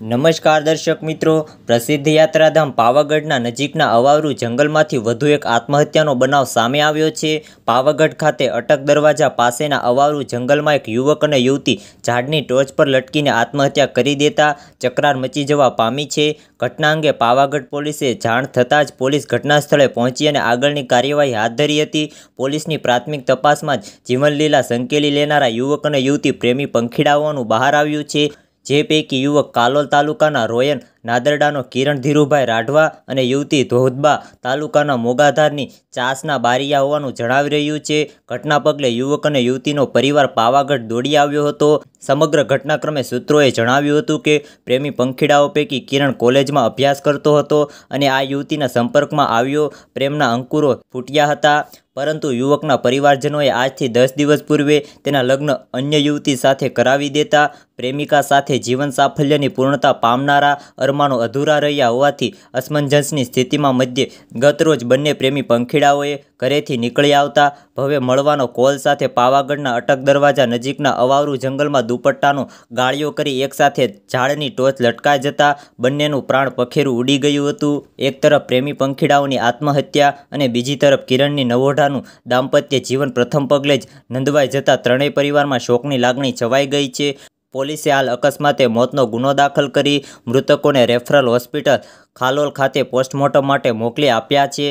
નમસ્કાર દર્શક મિત્રો પ્રસિદ્ધ યાત્રાધામ પાવાગઢના નજીકના અવાવરૂ જંગલમાંથી વધુ એક આત્મહત્યાનો બનાવ સામે આવ્યો છે પાવાગઢ ખાતે અટક દરવાજા પાસેના અવાવરૂ જંગલમાં એક યુવક અને યુવતી ઝાડની ટોચ પર લટકીને આત્મહત્યા કરી દેતા ચકરાર મચી જવા પામી છે ઘટના અંગે પાવાગઢ પોલીસે જાણ થતાં જ પોલીસ ઘટના સ્થળે પહોંચી અને આગળની કાર્યવાહી હાથ ધરી હતી પોલીસની પ્રાથમિક તપાસમાં જ જીવનલીલા સંકેલી લેનારા યુવક અને યુવતી પ્રેમી પંખીડાવવાનું બહાર આવ્યું છે જે પૈકી યુવક કાલોલ તાલુકાના રોયન નાદરડાનો કિરણ ધીરુભાઈ રાઢવા અને યુવતી ધોધબા તાલુકાના મોગાધારની ચાસના બારીયા હોવાનું જણાવી રહ્યું છે ઘટના પગલે યુવક અને યુવતીનો પરિવાર પાવાગઢ દોડી આવ્યો હતો સમગ્ર ઘટનાક્રમે સૂત્રોએ જણાવ્યું હતું કે પ્રેમી પંખીડાઓ પૈકી કિરણ કોલેજમાં અભ્યાસ કરતો હતો અને આ યુવતીના સંપર્કમાં આવ્યો પ્રેમના અંકુરો ફૂટ્યા હતા પરંતુ યુવકના પરિવારજનોએ આજથી દસ દિવસ પૂર્વે તેના લગ્ન અન્ય યુવતી સાથે કરાવી દેતા પ્રેમિકા સાથે જીવન સાફલ્યની પૂર્ણતા પામનારા અરમાનો અધૂરા રહ્યા હોવાથી અસમંજસની સ્થિતિમાં મધ્યે ગતરોજ બંને પ્રેમી પંખીડાઓએ ઘરેથી નીકળી આવતા ભવ્ય મળવાનો કોલ સાથે પાવાગઢના અટક દરવાજા નજીકના અવારું જંગલમાં દુપટ્ટાનો ગાળીઓ કરી એકસાથે ઝાડની ટોચ લટકાઈ જતા બંનેનું પ્રાણ પખેરું ઉડી ગયું હતું એક તરફ પ્રેમી પંખીડાઓની આત્મહત્યા અને બીજી તરફ કિરણની નવોઢાનું દાંપત્ય જીવન પ્રથમ પગલે જ નંદવાઈ જતાં ત્રણેય પરિવારમાં શોકની લાગણી છવાઈ ગઈ છે પોલીસે હાલ અકસ્માતે મોતનો ગુનો દાખલ કરી મૃતકોને રેફરલ હોસ્પિટલ ખાલોલ ખાતે પોસ્ટમોર્ટમ માટે મોકલી આપ્યા છે